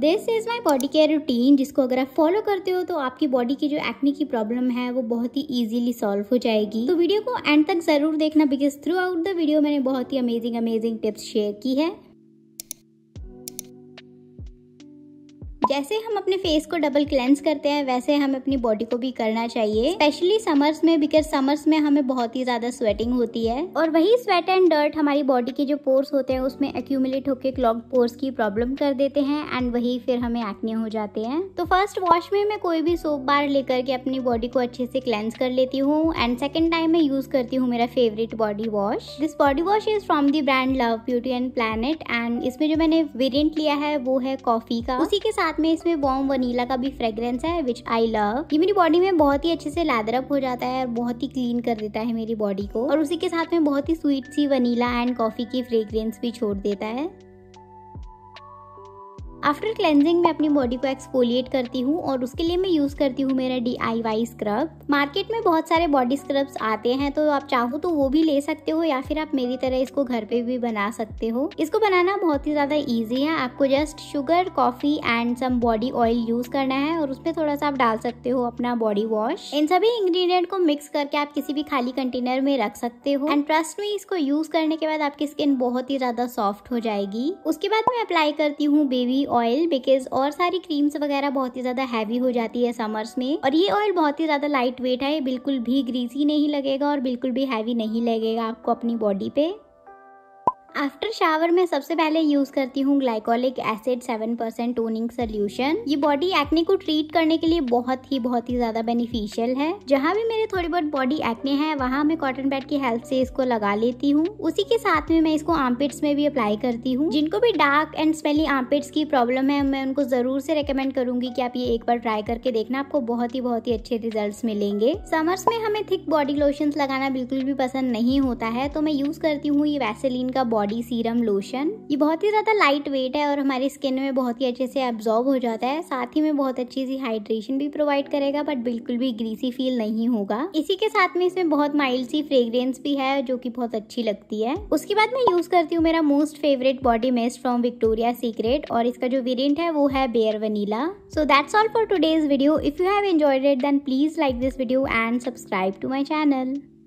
this is my body care routine जिसको अगर आप फॉलो करते हो तो आपकी बॉडी की जो एक्ने की प्रॉब्लम है वो बहुत ही ईजिली सॉल्व हो जाएगी तो वीडियो को एंड तक ज़रूर देखना because throughout the video मैंने बहुत ही अमेजिंग अमेजिंग टिप्स शेयर की है जैसे हम अपने फेस को डबल क्लेंस करते हैं वैसे हमें अपनी बॉडी को भी करना चाहिए स्पेशली समर्स में बिकॉज समर्स में हमें बहुत ही ज्यादा स्वेटिंग होती है और वही स्वेट एंड डर्ट हमारी बॉडी के जो पोर्स होते हैं उसमें एक्यूमुलेट होकर क्लॉग पोर्स की प्रॉब्लम कर देते हैं एंड वही फिर हमें एक्ने हो जाते हैं तो फर्स्ट वॉश में मैं कोई भी सोप बार लेकर के अपनी बॉडी को अच्छे से क्लेंस कर लेती हूँ एंड सेकेंड टाइम मैं यूज करती हूँ मेरा favourite body wash this body wash is from the brand love beauty and planet and इसमें जो मैंने वेरियंट लिया है वो है कॉफी का उसी के साथ साथ में इसमें बॉम वनीला का भी फ्रेग्रेंस है विच आई लव ये मेरी बॉडी में बहुत ही अच्छे से लैदरअप हो जाता है और बहुत ही क्लीन कर देता है मेरी बॉडी को और उसी के साथ में बहुत ही स्वीट सी वनीला एंड कॉफी की फ्रेग्रेंस भी छोड़ देता है आफ्टर क्लेंजिंग मैं अपनी बॉडी को एक्सपोलिएट करती हूँ और उसके लिए मैं यूज़ करती हूँ मेरा D I Y scrub market में बहुत सारे बॉडी स्क्रब्स आते हैं तो आप चाहो तो वो भी ले सकते हो या फिर आप मेरी तरह इसको घर पे भी बना सकते हो इसको बनाना बहुत ही ज़्यादा ईजी है आपको just sugar coffee and some body oil use करना है और उसमें थोड़ा सा आप डाल सकते हो अपना बॉडी वॉश इन सभी इंग्रीडियंट को मिक्स करके आप किसी भी खाली कंटेनर में रख सकते हो एंड ट्रस्ट में इसको यूज़ करने के बाद आपकी स्किन बहुत ही ज़्यादा सॉफ्ट हो जाएगी उसके बाद मैं अप्लाई करती हूँ बेबी ऑयल बिकॉज और सारी क्रीम्स वगैरह बहुत ही ज़्यादा हैवी हो जाती है समर्स में और ये ऑयल बहुत ही ज़्यादा लाइट वेट है बिल्कुल भी ग्रीसी नहीं लगेगा और बिल्कुल भी हैवी नहीं लगेगा आपको अपनी बॉडी पे आफ्टर शावर मैं सबसे पहले यूज करती हूँ glycolic acid seven percent toning solution ये बॉडी एक्ने को ट्रीट करने के लिए बहुत ही बहुत ही ज्यादा बेनिफिशियल है जहाँ भी मेरे थोड़ी बहुत बॉडी एक्ने है वहाँ मैं कॉटन पैड की हेल्प से इसको लगा लेती हूँ उसी के साथ में मैं इसको आमपिट्स में भी अप्लाई करती हूँ जिनको भी डार्क एंड स्मेली आमपिट्स की प्रॉब्लम है मैं उनको जरूर से रिकमेंड करूंगी की आप ये एक बार ट्राई करके देखना आपको बहुत ही बहुत ही अच्छे रिजल्ट मिलेंगे समर्स में हमें थिक बॉडी लोशन लगाना बिल्कुल भी पसंद नहीं होता है तो मैं यूज करती हूँ ये वैसेलिन का बॉडी बॉडी सीरम लोशन ये बहुत ही ज़्यादा लाइट वेट है और हमारी स्किन में बहुत ही अच्छे से एब्जॉर्ब हो जाता है साथ ही में बहुत अच्छी सी हाइड्रेशन भी प्रोवाइड करेगा बट बिल्कुल भी ग्रीसी फील नहीं होगा इसी के साथ में इसमें बहुत माइल्ड सी फ्रेग्रेंस भी है जो की बहुत अच्छी लगती है उसके बाद मैं यूज़ करती हूँ मेरा most favourite body mist from Victoria secret और इसका जो वेरियंट है वो है bare vanilla so that's all for today's video if you have enjoyed it then please like this video and subscribe to my channel